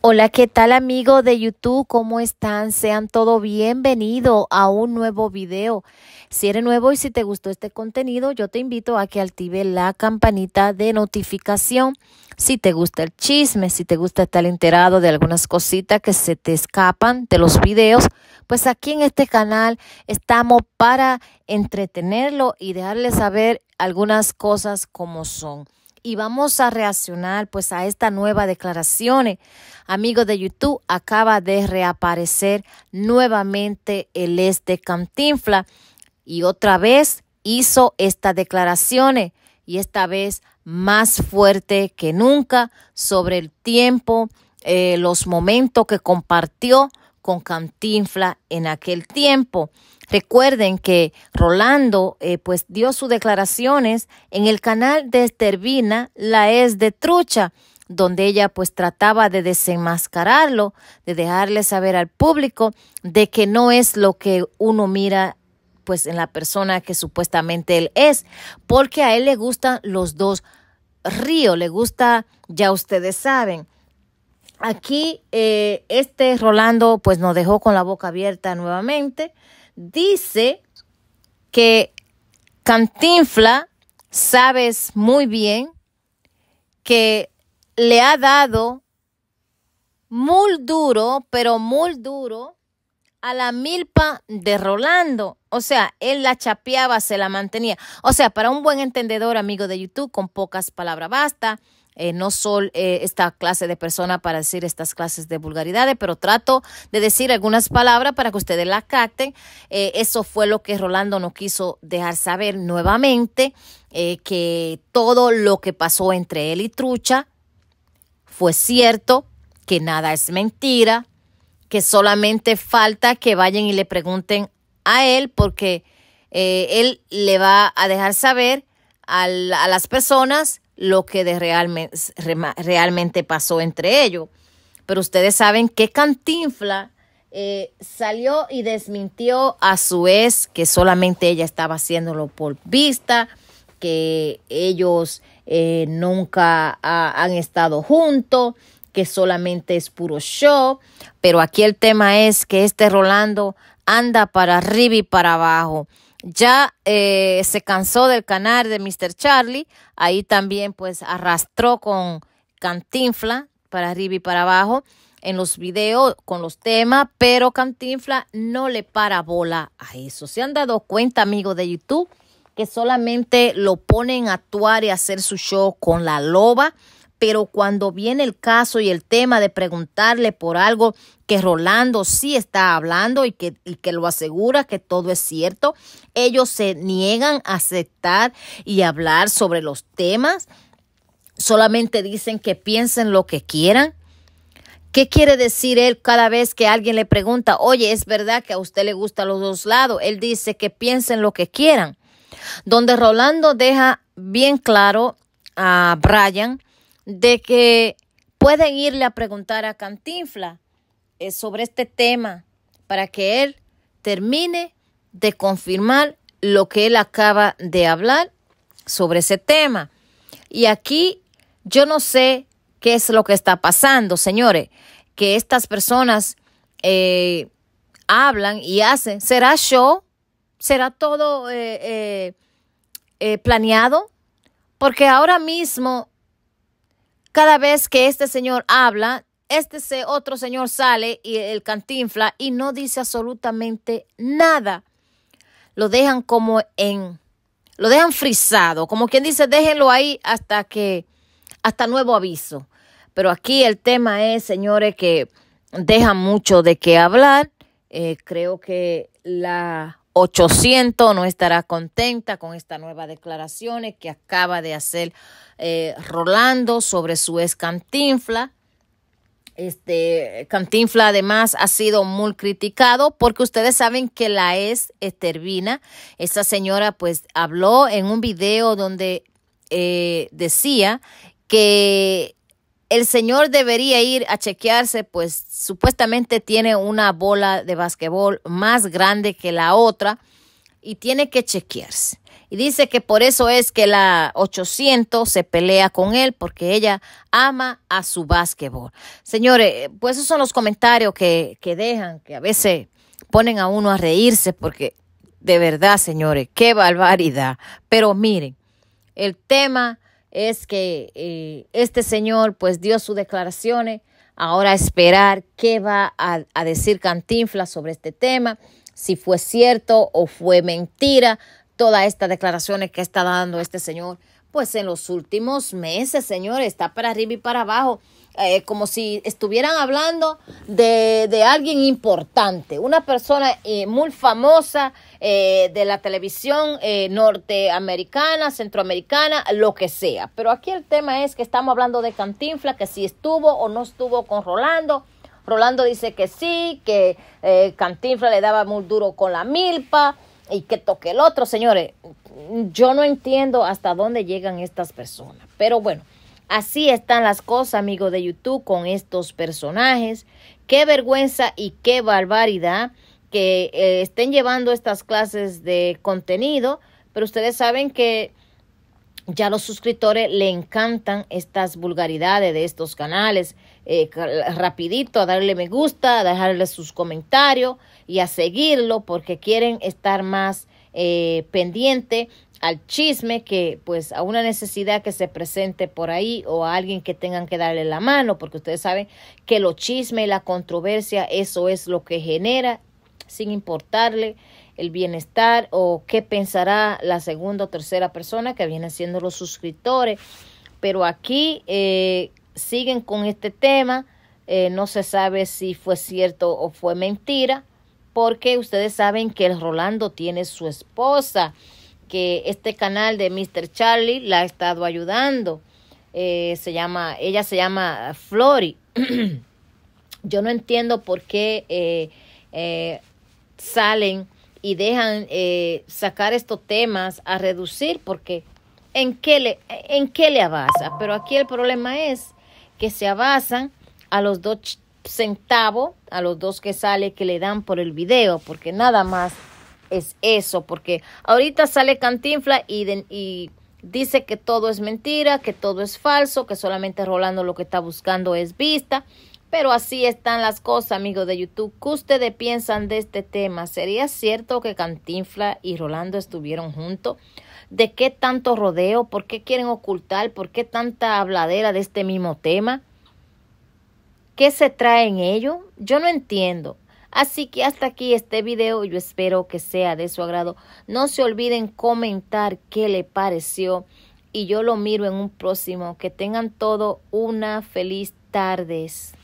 Hola, ¿qué tal amigo de YouTube? ¿Cómo están? Sean todo bienvenidos a un nuevo video. Si eres nuevo y si te gustó este contenido, yo te invito a que active la campanita de notificación. Si te gusta el chisme, si te gusta estar enterado de algunas cositas que se te escapan de los videos, pues aquí en este canal estamos para entretenerlo y dejarle saber algunas cosas como son y vamos a reaccionar pues a esta nueva declaración. Amigo de YouTube, acaba de reaparecer nuevamente el este Cantinfla y otra vez hizo estas declaraciones y esta vez más fuerte que nunca sobre el tiempo, eh, los momentos que compartió con Cantinfla en aquel tiempo. Recuerden que Rolando eh, pues dio sus declaraciones en el canal de Estervina, la es de Trucha, donde ella pues trataba de desenmascararlo, de dejarle saber al público de que no es lo que uno mira pues en la persona que supuestamente él es, porque a él le gustan los dos ríos, le gusta, ya ustedes saben, aquí eh, este Rolando pues nos dejó con la boca abierta nuevamente. Dice que Cantinfla, sabes muy bien que le ha dado muy duro, pero muy duro a la milpa de Rolando. O sea, él la chapeaba, se la mantenía. O sea, para un buen entendedor, amigo de YouTube, con pocas palabras basta. Eh, no soy eh, esta clase de persona para decir estas clases de vulgaridades, pero trato de decir algunas palabras para que ustedes las capten. Eh, eso fue lo que Rolando nos quiso dejar saber nuevamente, que todo lo que pasó entre él y Trucha fue cierto, que nada es mentira, que solamente falta que vayan y le pregunten a él porque él le va a dejar saber a las personas lo que de realmente pasó entre ellos. Pero ustedes saben que Cantinfla eh, salió y desmintió a su ex que solamente ella estaba haciéndolo por vista, que ellos eh, nunca han estado juntos, que solamente es puro show. Pero aquí el tema es que este Rolando anda para arriba y para abajo ya eh, se cansó del canal de Mr. Charlie, ahí también pues arrastró con Cantinfla para arriba y para abajo en los videos con los temas, pero Cantinfla no le para bola a eso. ¿Se han dado cuenta, amigos de YouTube, que solamente lo ponen a actuar y hacer su show con la loba? pero cuando viene el caso y el tema de preguntarle por algo que Rolando sí está hablando y que, lo asegura que todo es cierto, ellos se niegan a aceptar y hablar sobre los temas, solamente dicen que piensen lo que quieran. ¿Qué quiere decir él cada vez que alguien le pregunta, oye, es verdad que a usted le gusta los dos lados? Él dice que piensen lo que quieran. Donde Rolando deja bien claro a Brian de que pueden irle a preguntar a Cantinfla eh, sobre este tema para que él termine de confirmar lo que él acaba de hablar sobre ese tema. Y aquí yo no sé qué es lo que está pasando, señores, que estas personas eh, hablan y hacen. ¿Será show? ¿Será todo eh, planeado? Porque ahora mismo cada vez que este señor habla, este otro señor sale y el cantinfla y no dice absolutamente nada. Lo dejan como en, lo dejan frisado, como quien dice, déjenlo ahí hasta que, hasta nuevo aviso. Pero aquí el tema es, señores, que dejan mucho de qué hablar. Eh, creo que la 800 no estará contenta con esta nueva declaración que acaba de hacer eh, Rolando sobre su ex Cantinfla. Este Cantinfla además ha sido muy criticado porque ustedes saben que la ex Estervina, Esta señora pues habló en un video donde eh, decía que el señor debería ir a chequearse, pues supuestamente tiene una bola de basquetbol más grande que la otra y tiene que chequearse. Y dice que por eso es que la 800 se pelea con él, porque ella ama a su básquetbol. Señores, pues esos son los comentarios que, que dejan, que a veces ponen a uno a reírse, porque de verdad, señores, qué barbaridad. Pero miren, el tema es que eh, este señor pues dio sus declaraciones, eh, ahora esperar qué va a, decir Cantinflas sobre este tema, si fue cierto o fue mentira, todas estas declaraciones que está dando este señor, pues en los últimos meses, señor, está para arriba y para abajo. Eh, como si estuvieran hablando de, de alguien importante, una persona muy famosa, eh, de la televisión eh, norteamericana, centroamericana, lo que sea. Pero aquí el tema es que estamos hablando de Cantinfla, que si estuvo o no estuvo con Rolando. Rolando dice que sí, que eh, Cantinfla le daba muy duro con la milpa y que toque el otro. Señores, yo no entiendo hasta dónde llegan estas personas. Pero bueno, así están las cosas, amigos de YouTube, con estos personajes. Qué vergüenza y qué barbaridad que eh, estén llevando estas clases de contenido, pero ustedes saben que ya los suscriptores le encantan estas vulgaridades de estos canales. Eh, rapidito a darle me gusta, a dejarle sus comentarios y a seguirlo porque quieren estar más eh, pendiente al chisme que pues a una necesidad que se presente por ahí o a alguien que tengan que darle la mano porque ustedes saben que lo chisme, y la controversia eso es lo que genera sin importarle el bienestar o qué pensará la segunda o tercera persona que vienen siendo los suscriptores. Pero aquí eh, siguen con este tema, eh, no se sabe si fue cierto o fue mentira, porque ustedes saben que el Rolando tiene su esposa, que este canal de Mr. Charlie la ha estado ayudando. Eh, se llama, ella se llama Flori. Yo no entiendo por qué salen y dejan eh, sacar estos temas a reducir porque ¿en qué, le, ¿en qué le Pero aquí el problema es que se abasan a los dos centavos, a los dos que sale que le dan por el video, porque nada más es eso, porque ahorita sale Cantinfla y dice que todo es mentira, que todo es falso, que solamente Rolando lo que está buscando es vista pero así están las cosas, amigos de YouTube. ¿Qué ustedes piensan de este tema? ¿Sería cierto que Cantinfla y Rolando estuvieron juntos? ¿De qué tanto rodeo? ¿Por qué quieren ocultar? ¿Por qué tanta habladera de este mismo tema? ¿Qué se trae en ello? Yo no entiendo. Así que hasta aquí este video, yo espero que sea de su agrado. No se olviden comentar qué le pareció y yo lo miro en un próximo. Que tengan todo una feliz tardes.